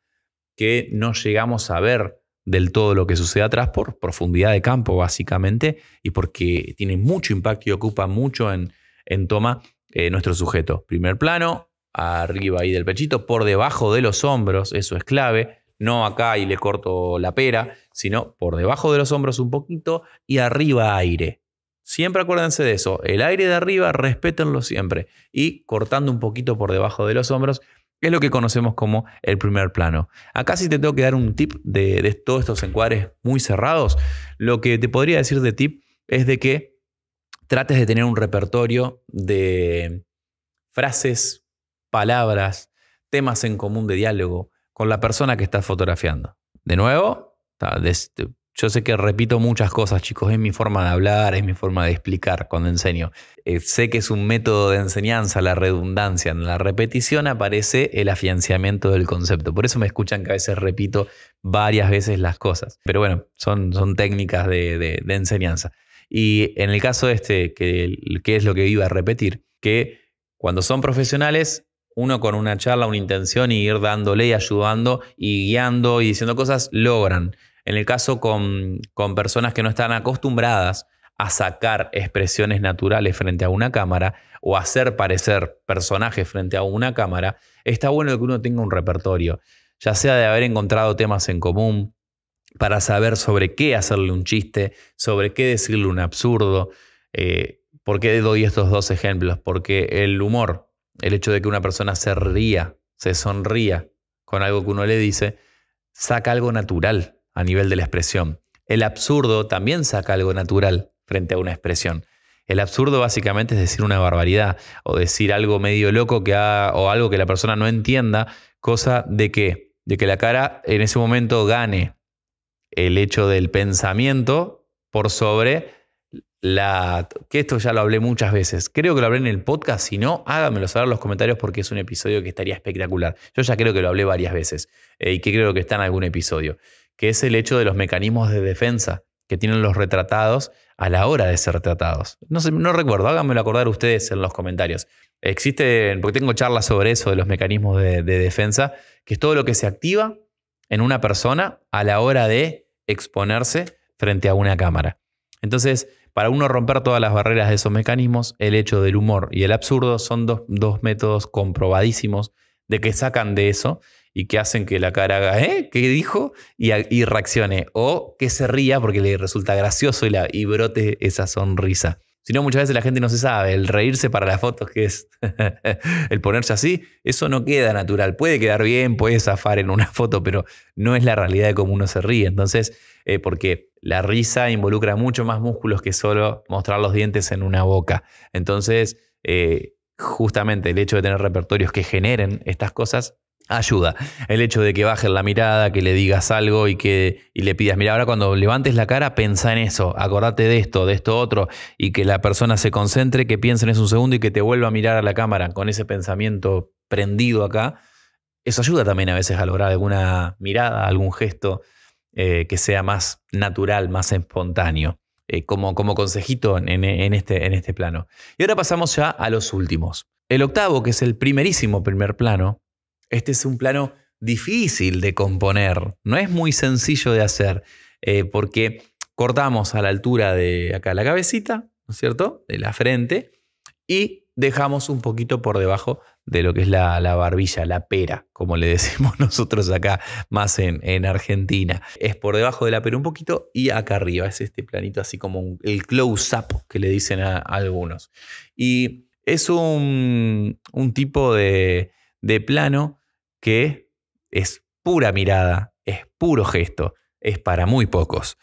que no llegamos a ver del todo lo que sucede atrás por profundidad de campo, básicamente, y porque tiene mucho impacto y ocupa mucho en, en toma eh, nuestro sujeto. Primer plano, arriba ahí del pechito, por debajo de los hombros, eso es clave. No acá y le corto la pera, sino por debajo de los hombros un poquito y arriba aire. Siempre acuérdense de eso. El aire de arriba, respétenlo siempre. Y cortando un poquito por debajo de los hombros, es lo que conocemos como el primer plano. Acá sí te tengo que dar un tip de, de todos estos encuadres muy cerrados, lo que te podría decir de tip es de que trates de tener un repertorio de frases, palabras, temas en común de diálogo con la persona que estás fotografiando. De nuevo, yo sé que repito muchas cosas, chicos, es mi forma de hablar, es mi forma de explicar cuando enseño. Eh, sé que es un método de enseñanza, la redundancia. En la repetición aparece el afianciamiento del concepto. Por eso me escuchan que a veces repito varias veces las cosas. Pero bueno, son, son técnicas de, enseñanza. Y en el caso este, que, que es lo que iba a repetir, que cuando son profesionales, uno con una charla, una intención y ir dándole y ayudando y guiando y diciendo cosas, logran en el caso con, personas que no están acostumbradas a sacar expresiones naturales frente a una cámara o hacer parecer personajes frente a una cámara, está bueno que uno tenga un repertorio, ya sea de haber encontrado temas en común, para saber sobre qué hacerle un chiste, sobre qué decirle un absurdo. Eh, ¿Por qué doy estos dos ejemplos? Porque el humor, el hecho de que una persona se ría, se sonría con algo que uno le dice, saca algo natural a nivel de la expresión. El absurdo también saca algo natural frente a una expresión. El absurdo básicamente es decir una barbaridad o decir algo medio loco que o algo que la persona no entienda, cosa de que, de que la cara en ese momento gane el hecho del pensamiento por sobre la... que esto ya lo hablé muchas veces. Creo que lo hablé en el podcast, si no, háganmelo saber en los comentarios porque es un episodio que estaría espectacular. Yo ya creo que lo hablé varias veces eh, y que creo que está en algún episodio que es el hecho de los mecanismos de defensa que tienen los retratados a la hora de ser tratados. No, recuerdo, háganmelo acordar ustedes en los comentarios. Existe, porque tengo charlas sobre eso, de los mecanismos de, defensa, que es todo lo que se activa en una persona a la hora de exponerse frente a una cámara. Entonces, para uno romper todas las barreras de esos mecanismos, el hecho del humor y el absurdo son dos, dos métodos comprobadísimos de que sacan de eso y que hacen que la cara haga, ¿eh? ¿Qué dijo? Y, reaccione. O que se ría porque le resulta gracioso y, la, brote esa sonrisa. Si no, muchas veces la gente no se sabe. El reírse para las fotos, que es el ponerse así, eso no queda natural. Puede quedar bien, puede zafar en una foto, pero no es la realidad de cómo uno se ríe. Entonces, eh, porque la risa involucra mucho más músculos que solo mostrar los dientes en una boca. Entonces, eh, justamente el hecho de tener repertorios que generen estas cosas ayuda. El hecho de que bajes la mirada, que le digas algo y que le pidas, mira, ahora cuando levantes la cara, piensa en eso, acordate de esto, de esto otro, y que la persona se concentre, que piense en eso un segundo y que te vuelva a mirar a la cámara con ese pensamiento prendido acá. Eso ayuda también a veces a lograr alguna mirada, algún gesto eh, que sea más natural, más espontáneo. Eh, como, como consejito en, este, en este plano. Y ahora pasamos ya a los últimos. El octavo, que es el primerísimo primer plano, este es un plano difícil de componer, no es muy sencillo de hacer, eh, porque cortamos a la altura de acá la cabecita, ¿no es cierto? De la frente, y dejamos un poquito por debajo de lo que es la, barbilla, la pera, como le decimos nosotros acá más en, Argentina. Es por debajo de la pera un poquito y acá arriba, es este planito así como el close-up que le dicen a, algunos. Y es un, tipo de, de plano que es pura mirada, es puro gesto, es para muy pocos.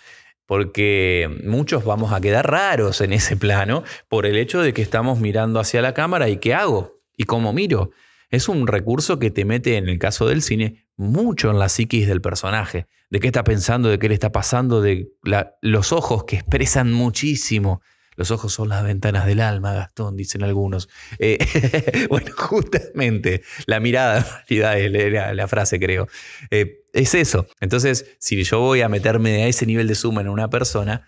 Porque muchos vamos a quedar raros en ese plano por el hecho de que estamos mirando hacia la cámara y qué hago y cómo miro. Es un recurso que te mete, en el caso del cine, mucho en la psiquis del personaje, de qué está pensando, de qué le está pasando, de los ojos que expresan muchísimo los ojos son las ventanas del alma, Gastón, dicen algunos. Eh, bueno, justamente la mirada en realidad es la, frase, creo. Eh, es eso. Entonces, si yo voy a meterme a ese nivel de suma en una persona,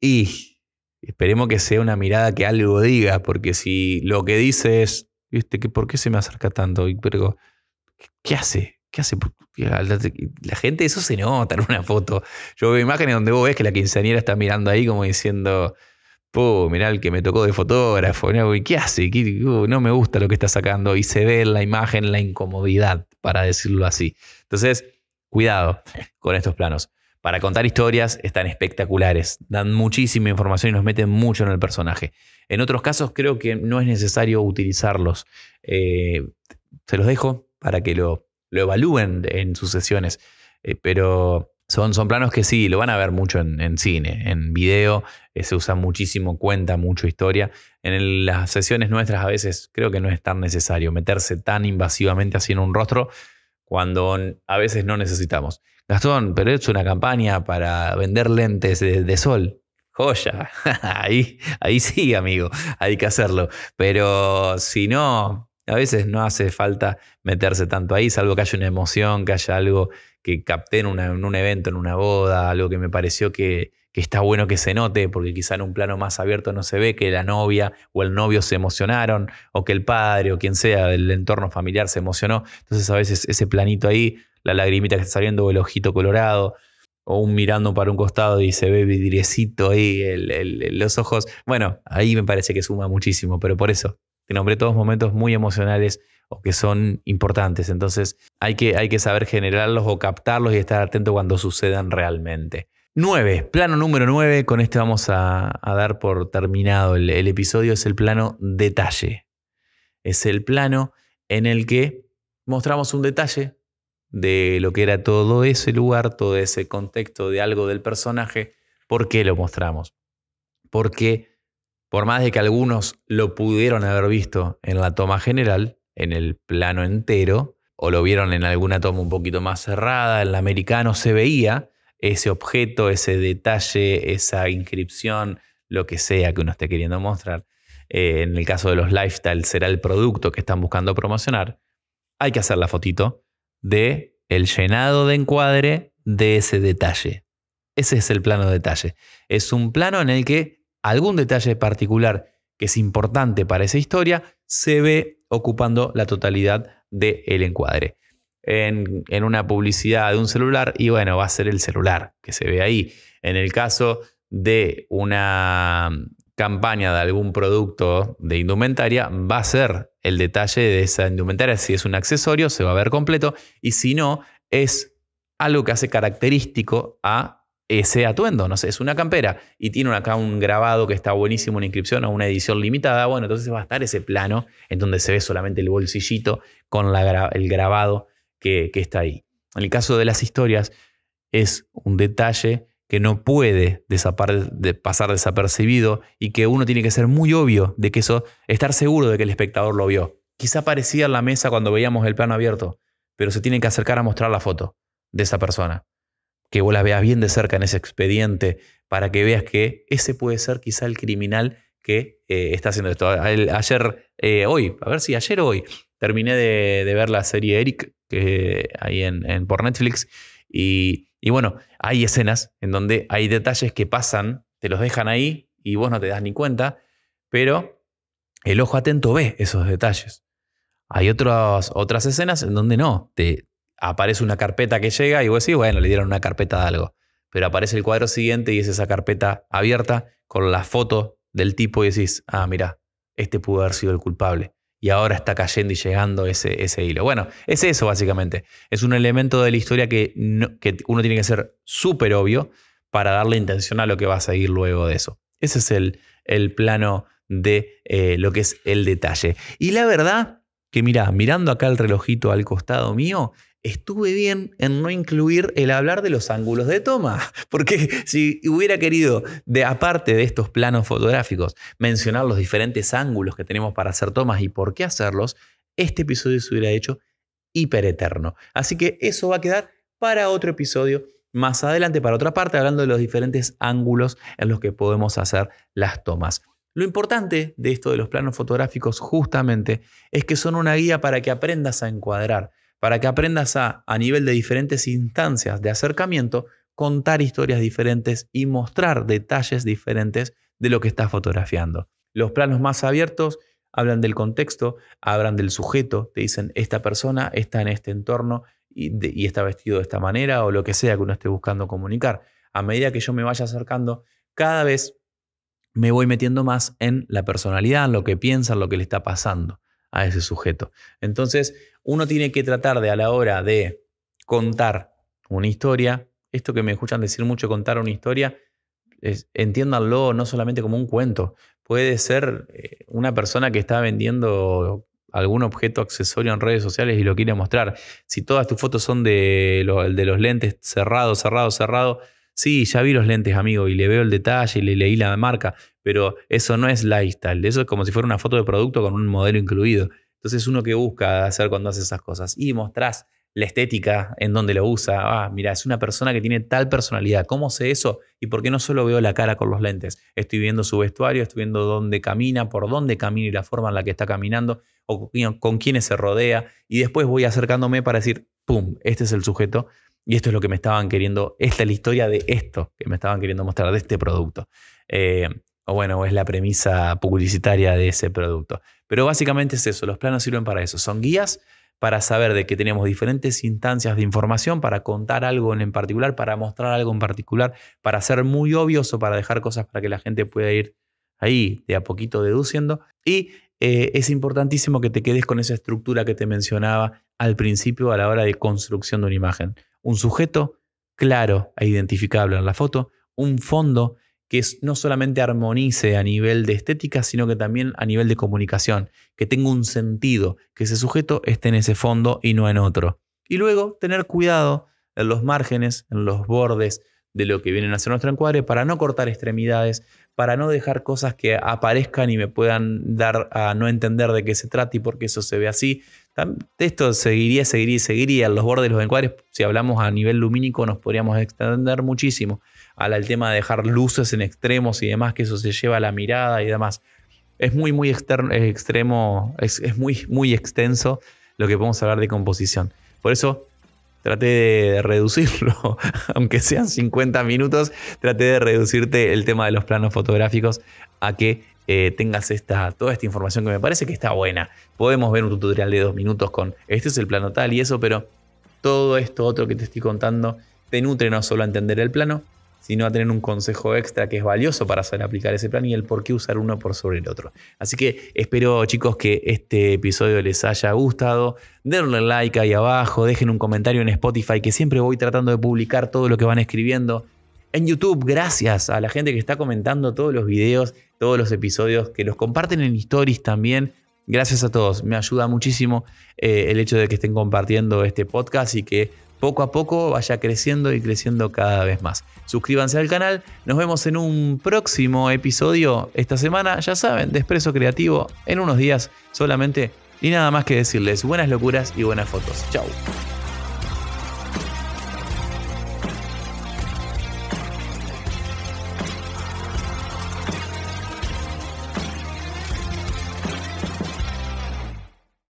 y esperemos que sea una mirada que algo diga, porque si lo que dice es, este, ¿por qué se me acerca tanto? Y, ¿qué hace? ¿Qué hace? La gente, eso se nota en una foto. Yo veo imágenes donde vos ves que la quinceañera está mirando ahí como diciendo, Puh, mirá el que me tocó de fotógrafo, qué hace? Uh, no me gusta lo que está sacando. Y se ve en la imagen la incomodidad, para decirlo así. Entonces, cuidado con estos planos. Para contar historias están espectaculares, dan muchísima información y nos meten mucho en el personaje. En otros casos creo que no es necesario utilizarlos. Eh, se los dejo para que lo, lo evalúen en sus sesiones. Eh, pero son, planos que sí, lo van a ver mucho en, cine, en video, eh, se usa muchísimo, cuenta mucho historia. En las sesiones nuestras a veces creo que no es tan necesario meterse tan invasivamente así en un rostro cuando a veces no necesitamos. Gastón, pero es una campaña para vender lentes de, sol. Joya, ahí, ahí sí, amigo, hay que hacerlo. Pero si no, a veces no hace falta meterse tanto ahí, salvo que haya una emoción, que haya algo que capté en, un evento, en una boda, algo que me pareció que, está bueno que se note, porque quizá en un plano más abierto no se ve que la novia o el novio se emocionaron, o que el padre o quien sea del entorno familiar se emocionó. Entonces a veces ese planito ahí, la lagrimita que está saliendo o el ojito colorado, o un mirando para un costado y se ve vidriecito ahí los ojos. Bueno, ahí me parece que suma muchísimo, pero por eso te nombré todos momentos muy emocionales o que son importantes. Entonces hay que, hay que saber generarlos o captarlos y estar atento cuando sucedan realmente. 9, plano número nueve, con este vamos a, dar por terminado el, el, episodio, es el plano detalle. Es el plano en el que mostramos un detalle de lo que era todo ese lugar, todo ese contexto de algo del personaje, por qué lo mostramos. Porque por más de que algunos lo pudieron haber visto en la toma general, en el plano entero, o lo vieron en alguna toma un poquito más cerrada, en el americano se veía ese objeto, ese detalle, esa inscripción, lo que sea que uno esté queriendo mostrar. Eh, en el caso de los lifestyle será el producto que están buscando promocionar. Hay que hacer la fotito de el llenado de encuadre de ese detalle. Ese es el plano de detalle. Es un plano en el que algún detalle particular que es importante para esa historia se ve ocupando la totalidad del el encuadre. En, en, una publicidad de un celular, y bueno, va a ser el celular que se ve ahí. En el caso de una campaña de algún producto de indumentaria, va a ser el detalle de esa indumentaria. Si es un accesorio, se va a ver completo, y si no, es algo que hace característico a ese atuendo, no sé, es una campera y tiene acá un grabado que está buenísimo, una inscripción o una edición limitada, bueno, entonces va a estar ese plano en donde se ve solamente el bolsillito con el grabado que, está ahí. En el caso de las historias, es un detalle que no puede pasar desapercibido y que uno tiene que ser muy obvio de que eso, estar seguro de que el espectador lo vio. Quizá parecía en la mesa cuando veíamos el plano abierto, pero se tiene que acercar a mostrar la foto de esa persona que vos la veas bien de cerca en ese expediente para que veas que ese puede ser quizá el criminal que eh, está haciendo esto. ayer, eh, hoy, a ver si ayer o hoy, terminé de, ver la serie Eric, que ahí en, por Netflix, y, bueno, hay escenas en donde hay detalles que pasan, te los dejan ahí y vos no te das ni cuenta, pero el ojo atento ve esos detalles. Hay otras, otras escenas en donde no, te, aparece una carpeta que llega y vos decís, bueno, le dieron una carpeta de algo. Pero aparece el cuadro siguiente y es esa carpeta abierta con la foto del tipo y decís, ah, mira, este pudo haber sido el culpable. Y ahora está cayendo y llegando ese, ese hilo. Bueno, es eso básicamente. Es un elemento de la historia que, que uno tiene que ser súper obvio para darle intención a lo que va a seguir luego de eso. Ese es el, el plano de eh, lo que es el detalle. Y la verdad que mira, mirando acá el relojito al costado mío, estuve bien en no incluir el hablar de los ángulos de toma, porque si hubiera querido, de, aparte de estos planos fotográficos, mencionar los diferentes ángulos que tenemos para hacer tomas y por qué hacerlos, este episodio se hubiera hecho hiper eterno. Así que eso va a quedar para otro episodio más adelante, para otra parte, hablando de los diferentes ángulos en los que podemos hacer las tomas. Lo importante de esto de los planos fotográficos justamente es que son una guía para que aprendas a encuadrar para que aprendas a, a nivel de diferentes instancias de acercamiento, contar historias diferentes y mostrar detalles diferentes de lo que estás fotografiando. Los planos más abiertos hablan del contexto, hablan del sujeto, te dicen esta persona está en este entorno y, está vestido de esta manera o lo que sea que uno esté buscando comunicar. A medida que yo me vaya acercando, cada vez me voy metiendo más en la personalidad, en lo que piensa, en lo que le está pasando a ese sujeto. Entonces, uno tiene que tratar de a la hora de contar una historia, esto que me escuchan decir mucho, contar una historia, entiéndanlo no solamente como un cuento, puede ser eh, una persona que está vendiendo algún objeto accesorio en redes sociales y lo quiere mostrar. Si todas tus fotos son de, de los lentes cerrado, cerrado, cerrado, sí, ya vi los lentes, amigo, y le veo el detalle, y le leí la marca, pero eso no es lifestyle, eso es como si fuera una foto de producto con un modelo incluido. Entonces, uno que busca hacer cuando hace esas cosas y mostrás la estética en donde lo usa. Ah, mira, es una persona que tiene tal personalidad. ¿Cómo sé eso? ¿Y por qué no solo veo la cara con los lentes? Estoy viendo su vestuario, estoy viendo dónde camina, por dónde camina y la forma en la que está caminando, o con quiénes se rodea. Y después voy acercándome para decir, ¡pum! Este es el sujeto y esto es lo que me estaban queriendo, esta es la historia de esto que me estaban queriendo mostrar, de este producto. Eh, o bueno, es la premisa publicitaria de ese producto. Pero básicamente es eso, los planos sirven para eso, son guías para saber de que tenemos diferentes instancias de información para contar algo en particular, para mostrar algo en particular, para ser muy obvios o para dejar cosas para que la gente pueda ir ahí de a poquito deduciendo. Y eh, es importantísimo que te quedes con esa estructura que te mencionaba al principio a la hora de construcción de una imagen. Un sujeto claro e identificable en la foto, un fondo que no solamente armonice a nivel de estética, sino que también a nivel de comunicación, que tenga un sentido, que ese sujeto esté en ese fondo y no en otro. Y luego tener cuidado en los márgenes, en los bordes de lo que vienen a ser nuestro encuadre, para no cortar extremidades, para no dejar cosas que aparezcan y me puedan dar a no entender de qué se trata y por qué eso se ve así, esto seguiría, seguiría, seguiría. Los bordes de los encuadres, si hablamos a nivel lumínico, nos podríamos extender muchísimo. Al tema de dejar luces en extremos y demás, que eso se lleva a la mirada y demás. Es muy, muy externo, eh, extremo, es, muy, muy extenso lo que podemos hablar de composición. Por eso traté de reducirlo, aunque sean 50 minutos, traté de reducirte el tema de los planos fotográficos a que eh, tengas esta, toda esta información que me parece que está buena. Podemos ver un tutorial de dos minutos con este es el plano tal y eso, pero todo esto otro que te estoy contando te nutre no solo a entender el plano, sino a tener un consejo extra que es valioso para saber aplicar ese plan y el por qué usar uno por sobre el otro. Así que espero chicos que este episodio les haya gustado. Denle like ahí abajo, dejen un comentario en Spotify que siempre voy tratando de publicar todo lo que van escribiendo. En YouTube, gracias a la gente que está comentando todos los videos todos los episodios, que los comparten en stories también. Gracias a todos, me ayuda muchísimo eh, el hecho de que estén compartiendo este podcast y que poco a poco vaya creciendo y creciendo cada vez más. Suscríbanse al canal, nos vemos en un próximo episodio esta semana, ya saben, Despreso Creativo, en unos días solamente. Y nada más que decirles, buenas locuras y buenas fotos. Chao.